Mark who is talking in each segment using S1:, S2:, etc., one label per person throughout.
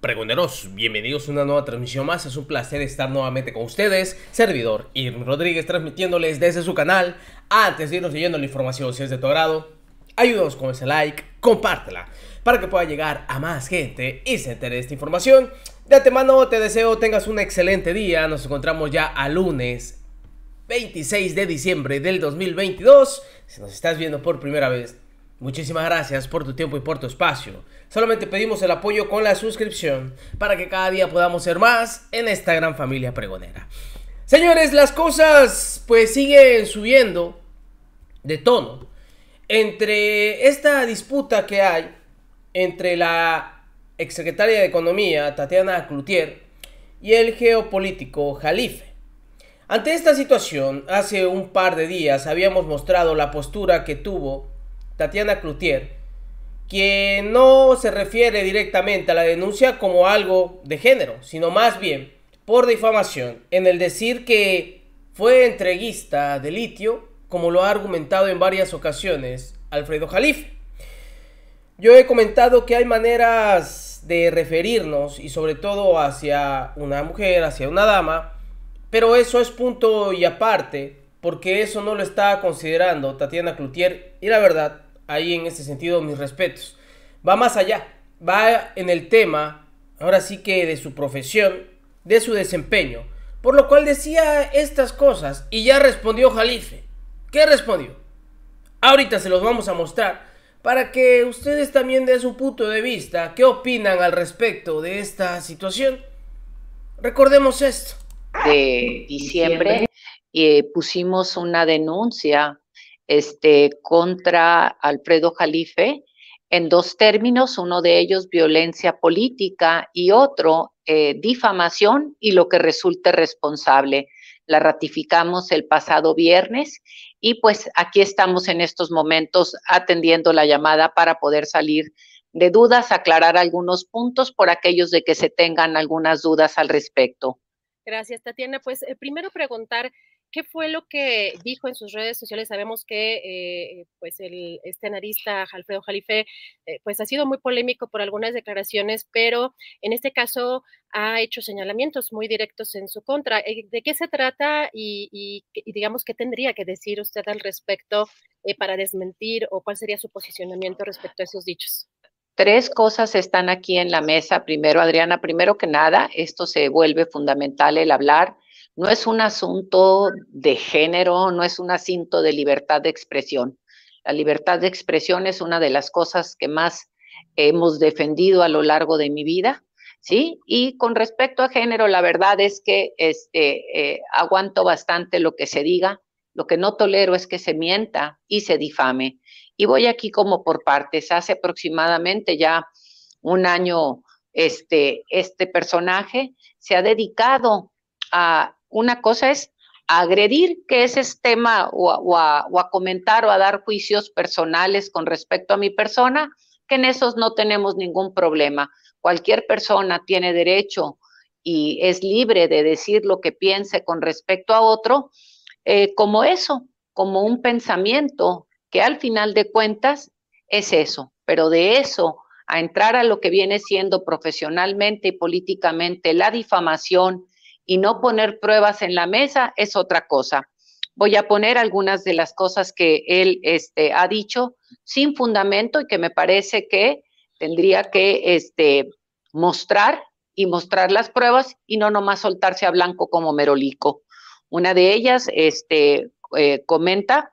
S1: Pregunteros, bienvenidos a una nueva transmisión más. Es un placer estar nuevamente con ustedes. Servidor Irm Rodríguez transmitiéndoles desde su canal. Antes de irnos leyendo la información, si es de tu agrado, ayúdanos con ese like, compártela para que pueda llegar a más gente y se entere de esta información. De antemano te deseo tengas un excelente día. Nos encontramos ya a lunes 26 de diciembre del 2022. Si nos estás viendo por primera vez, muchísimas gracias por tu tiempo y por tu espacio. Solamente pedimos el apoyo con la suscripción para que cada día podamos ser más en esta gran familia pregonera. Señores, las cosas pues siguen subiendo de tono entre esta disputa que hay entre la exsecretaria de Economía, Tatiana Cloutier, y el geopolítico Jalife. Ante esta situación, hace un par de días habíamos mostrado la postura que tuvo Tatiana Cloutier, quien no se refiere directamente a la denuncia como algo de género, sino más bien por difamación, en el decir que fue entreguista de litio, como lo ha argumentado en varias ocasiones Alfredo Jalif. Yo he comentado que hay maneras de referirnos y sobre todo hacia una mujer, hacia una dama, pero eso es punto y aparte, porque eso no lo está considerando Tatiana Cloutier. Y la verdad, ahí en este sentido, mis respetos. Va más allá, va en el tema, ahora sí que de su profesión, de su desempeño. Por lo cual decía estas cosas y ya respondió Jalife. ¿Qué respondió? Ahorita se los vamos a mostrar para que ustedes también de su punto de vista, qué opinan al respecto de esta situación. Recordemos esto
S2: de diciembre y eh, pusimos una denuncia este, contra Alfredo Jalife en dos términos, uno de ellos violencia política y otro eh, difamación y lo que resulte responsable. La ratificamos el pasado viernes y pues aquí estamos en estos momentos atendiendo la llamada para poder salir de dudas, aclarar algunos puntos por aquellos de que se tengan algunas dudas al respecto. Gracias, Tatiana. Pues eh, primero preguntar, ¿qué fue lo que dijo en sus redes sociales? Sabemos que eh, pues el, este Alfredo Jalife eh, pues ha sido muy polémico por algunas declaraciones, pero en este caso ha hecho señalamientos muy directos en su contra. ¿De qué se trata y, digamos qué tendría que decir usted al respecto para desmentir o cuál sería su posicionamiento respecto a esos dichos? Tres cosas están aquí en la mesa. Primero, Adriana, primero que nada, esto se vuelve fundamental el hablar. No es un asunto de género, no es un asunto de libertad de expresión. La libertad de expresión es una de las cosas que más hemos defendido a lo largo de mi vida, ¿sí? Y con respecto a género, la verdad es que este, eh, aguanto bastante lo que se diga. Lo que no tolero es que se mienta y se difame. Y voy aquí como por partes. Hace aproximadamente ya un año, este, este personaje se ha dedicado a una cosa es agredir, que ese es este tema, o, a, comentar o a dar juicios personales con respecto a mi persona, que en esos no tenemos ningún problema. Cualquier persona tiene derecho y es libre de decir lo que piense con respecto a otro, eh, como eso, como un pensamiento que al final de cuentas es eso, pero de eso a entrar a lo que viene siendo profesionalmente y políticamente la difamación y no poner pruebas en la mesa es otra cosa. Voy a poner algunas de las cosas que él este, ha dicho sin fundamento y que me parece que tendría que este, mostrar y mostrar las pruebas y no nomás soltarse a blanco como merolico. Una de ellas este, eh, comenta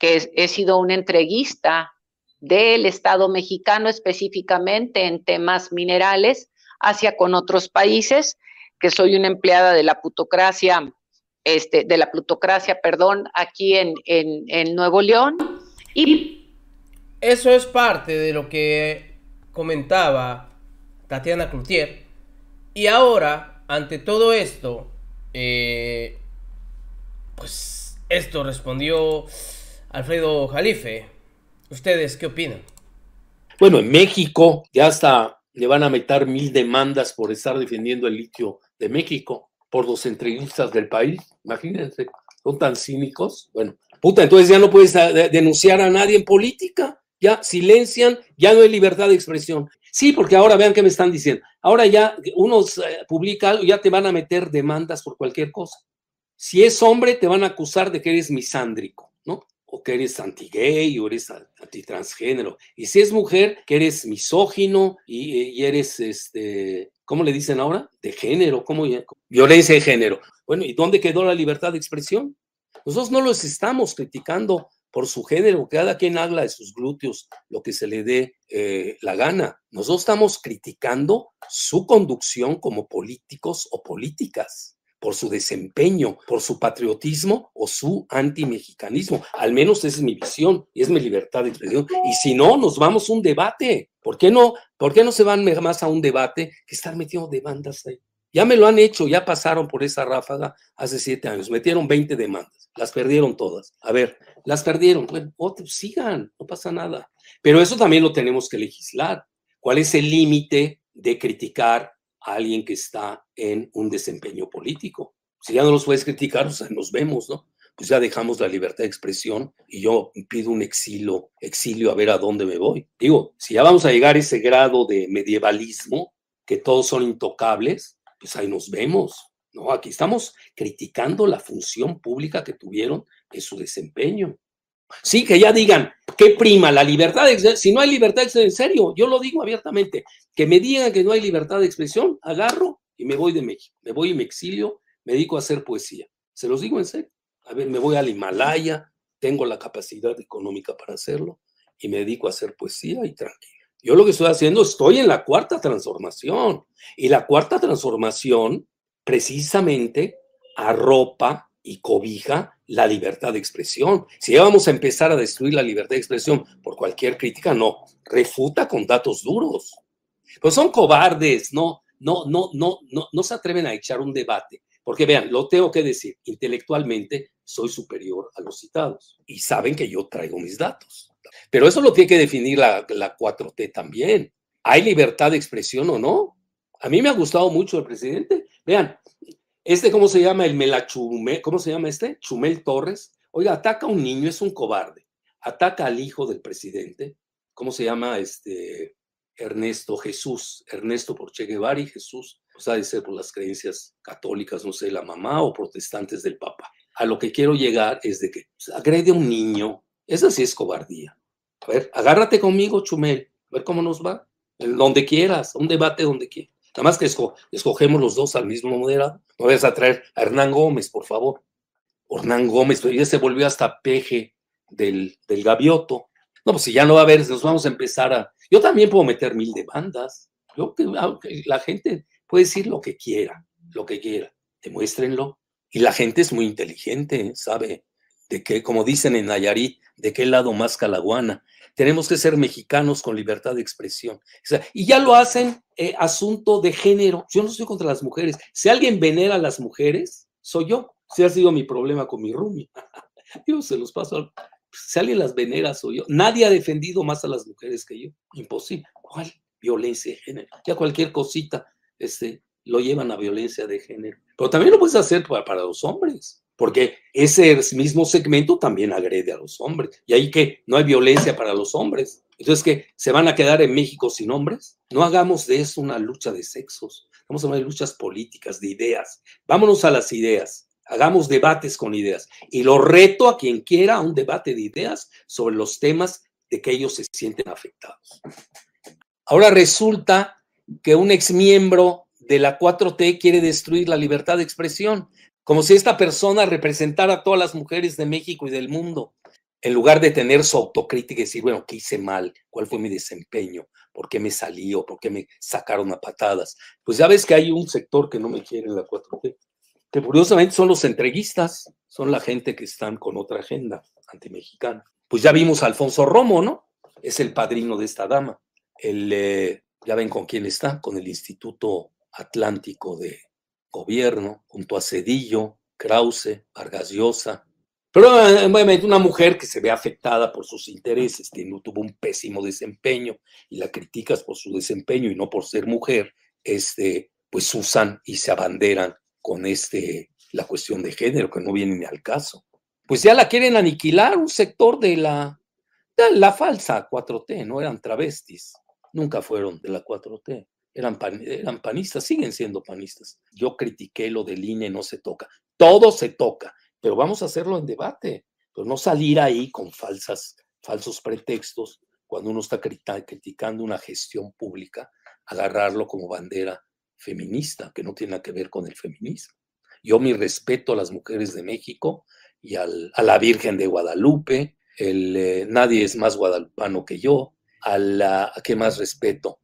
S2: que he sido una entreguista del Estado mexicano específicamente en temas minerales hacia con otros países, que soy una empleada de la plutocracia, este, de la plutocracia, perdón, aquí en, en, Nuevo León. Y
S1: eso es parte de lo que comentaba Tatiana Cloutier. Y ahora, ante todo esto, eh, pues esto respondió Alfredo Jalife, ¿ustedes qué opinan?
S3: Bueno, en México ya hasta le van a meter mil demandas por estar defendiendo el litio de México por los entrevistas del país. Imagínense, son tan cínicos. Bueno, puta, entonces ya no puedes denunciar a nadie en política. Ya silencian, ya no hay libertad de expresión. Sí, porque ahora vean qué me están diciendo. Ahora ya unos eh, publica algo, ya te van a meter demandas por cualquier cosa. Si es hombre, te van a acusar de que eres misándrico, ¿no? o que eres anti-gay o eres anti-transgénero. Y si es mujer, que eres misógino y, eres, este, ¿cómo le dicen ahora? De género, ¿cómo? Violencia de género. Bueno, ¿y dónde quedó la libertad de expresión? Nosotros no los estamos criticando por su género, cada quien habla de sus glúteos, lo que se le dé eh, la gana. Nosotros estamos criticando su conducción como políticos o políticas por su desempeño, por su patriotismo o su antimexicanismo. Al menos esa es mi visión y es mi libertad de expresión. Y si no, nos vamos a un debate. ¿Por qué no, por qué no se van más a un debate que estar metiendo demandas ahí? Ya me lo han hecho, ya pasaron por esa ráfaga hace siete años. Metieron 20 demandas, las perdieron todas. A ver, las perdieron. Bueno, sigan, no pasa nada. Pero eso también lo tenemos que legislar. ¿Cuál es el límite de criticar alguien que está en un desempeño político. Si ya no los puedes criticar, o sea, nos vemos, ¿no? Pues ya dejamos la libertad de expresión y yo pido un exilio, exilio a ver a dónde me voy. Digo, si ya vamos a llegar a ese grado de medievalismo, que todos son intocables, pues ahí nos vemos, ¿no? Aquí estamos criticando la función pública que tuvieron en su desempeño. Sí, que ya digan, ¿qué prima? La libertad Si no hay libertad de expresión, en serio, yo lo digo abiertamente, que me digan que no hay libertad de expresión, agarro y me voy de México, me voy y me exilio, me dedico a hacer poesía. Se los digo en serio. A ver, me voy al Himalaya, tengo la capacidad económica para hacerlo y me dedico a hacer poesía y tranquilo. Yo lo que estoy haciendo, estoy en la cuarta transformación. Y la cuarta transformación precisamente arropa y cobija la libertad de expresión. Si vamos a empezar a destruir la libertad de expresión por cualquier crítica, no, refuta con datos duros. Pues son cobardes, no, no, no, no, no, no se atreven a echar un debate. Porque vean, lo tengo que decir, intelectualmente soy superior a los citados y saben que yo traigo mis datos. Pero eso lo tiene que definir la, la 4T también. ¿Hay libertad de expresión o no? A mí me ha gustado mucho el presidente. Vean, este, ¿cómo se llama? El Melachumel, ¿cómo se llama este? Chumel Torres. Oiga, ataca a un niño, es un cobarde. Ataca al hijo del presidente, ¿cómo se llama? Este, Ernesto Jesús, Ernesto Porche Guevara y Jesús, o sea, de ser por las creencias católicas, no sé, la mamá o protestantes del Papa. A lo que quiero llegar es de que pues, agrede a un niño, esa sí es cobardía. A ver, agárrate conmigo, Chumel, a ver cómo nos va, donde quieras, un debate donde quieras. Nada más que escogemos los dos al mismo moderado. No vayas a traer a Hernán Gómez, por favor. Hernán Gómez, pero ya se volvió hasta peje del, del gavioto. No, pues si ya no va a haber, nos vamos a empezar a. Yo también puedo meter mil demandas. Yo, ah, la gente puede decir lo que quiera, lo que quiera. Demuéstrenlo. Y la gente es muy inteligente, ¿eh? sabe de qué, como dicen en Nayarit, de qué lado más calaguana. Tenemos que ser mexicanos con libertad de expresión. y ya lo hacen eh, asunto de género. Yo no estoy contra las mujeres. Si alguien venera a las mujeres, soy yo. Si ha sido mi problema con mi rumia. yo se los paso. Si alguien las venera, soy yo. Nadie ha defendido más a las mujeres que yo. Imposible. ¿Cuál? Violencia de género. Ya cualquier cosita este, lo llevan a violencia de género. Pero también lo puedes hacer para los hombres porque ese mismo segmento también agrede a los hombres. Y ahí que no hay violencia para los hombres. Entonces, que ¿Se van a quedar en México sin hombres? No hagamos de eso una lucha de sexos. Vamos a hablar de luchas políticas, de ideas. Vámonos a las ideas. Hagamos debates con ideas. Y lo reto a quien quiera a un debate de ideas sobre los temas de que ellos se sienten afectados. Ahora resulta que un ex miembro de la 4T quiere destruir la libertad de expresión como si esta persona representara a todas las mujeres de México y del mundo, en lugar de tener su autocrítica y decir, bueno, ¿qué hice mal? ¿Cuál fue mi desempeño? ¿Por qué me salió? o por qué me sacaron a patadas? Pues ya ves que hay un sector que no me quiere en la 4T, que curiosamente son los entreguistas, son la gente que están con otra agenda antimexicana. Pues ya vimos a Alfonso Romo, ¿no? Es el padrino de esta dama. El, eh, ya ven con quién está, con el Instituto Atlántico de gobierno, junto a Cedillo, Krause, Vargas Pero obviamente eh, una mujer que se ve afectada por sus intereses, que no tuvo un pésimo desempeño y la criticas por su desempeño y no por ser mujer, este, pues usan y se abanderan con este, la cuestión de género, que no viene ni al caso. Pues ya la quieren aniquilar un sector de la, de la falsa 4T, no eran travestis, nunca fueron de la 4T eran, panistas, siguen siendo panistas. Yo critiqué lo del INE, no se toca. Todo se toca, pero vamos a hacerlo en debate, pero pues no salir ahí con falsas, falsos pretextos cuando uno está criticando una gestión pública, agarrarlo como bandera feminista, que no tiene nada que ver con el feminismo. Yo mi respeto a las mujeres de México y a la Virgen de Guadalupe, el eh, nadie es más guadalupano que yo, a la, ¿a qué más respeto?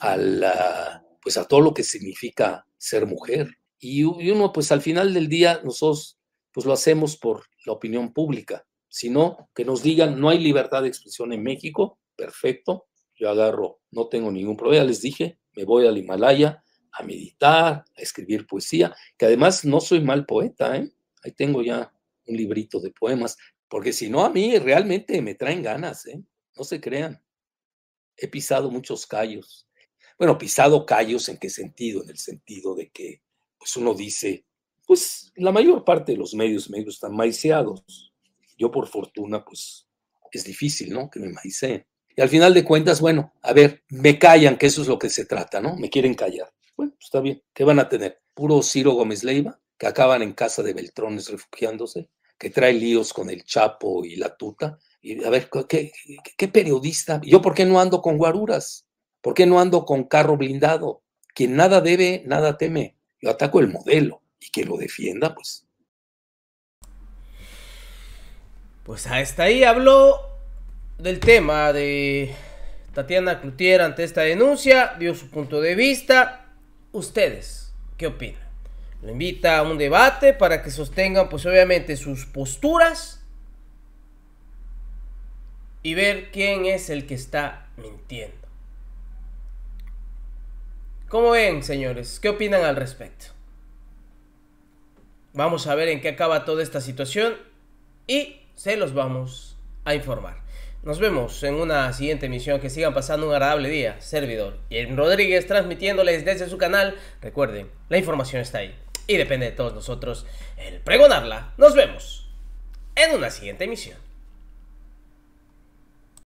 S3: a pues a todo lo que significa ser mujer. Y, uno, pues al final del día, nosotros pues lo hacemos por la opinión pública, sino que nos digan, no hay libertad de expresión en México, perfecto, yo agarro, no tengo ningún problema, les dije, me voy al Himalaya a meditar, a escribir poesía, que además no soy mal poeta, ¿eh? ahí tengo ya un librito de poemas, porque si no a mí realmente me traen ganas, ¿eh? no se crean he pisado muchos callos. Bueno, pisado callos en qué sentido? En el sentido de que pues uno dice, pues la mayor parte de los medios medios están maiceados. Yo por fortuna, pues es difícil, ¿no? Que me maiceen. Y al final de cuentas, bueno, a ver, me callan, que eso es lo que se trata, ¿no? Me quieren callar. Bueno, pues, está bien. ¿Qué van a tener? Puro Ciro Gómez Leiva, que acaban en casa de Beltrones refugiándose, que trae líos con el Chapo y la Tuta, y a ver, ¿qué, periodista? ¿Yo por qué no ando con guaruras? ¿Por qué no ando con carro blindado? Quien nada debe, nada teme. Yo ataco el modelo y que lo defienda,
S1: pues. Pues hasta ahí habló del tema de Tatiana Cloutier ante esta denuncia, dio su punto de vista. ¿Ustedes qué opinan? Lo invita a un debate para que sostengan, pues obviamente, sus posturas y ver quién es el que está mintiendo. ¿Cómo ven, señores? ¿Qué opinan al respecto? Vamos a ver en qué acaba toda esta situación y se los vamos a informar. Nos vemos en una siguiente emisión. Que sigan pasando un agradable día, servidor. Y en Rodríguez transmitiéndoles desde su canal. Recuerden, la información está ahí. Y depende de todos nosotros
S3: el pregonarla.
S1: Nos vemos en una siguiente emisión.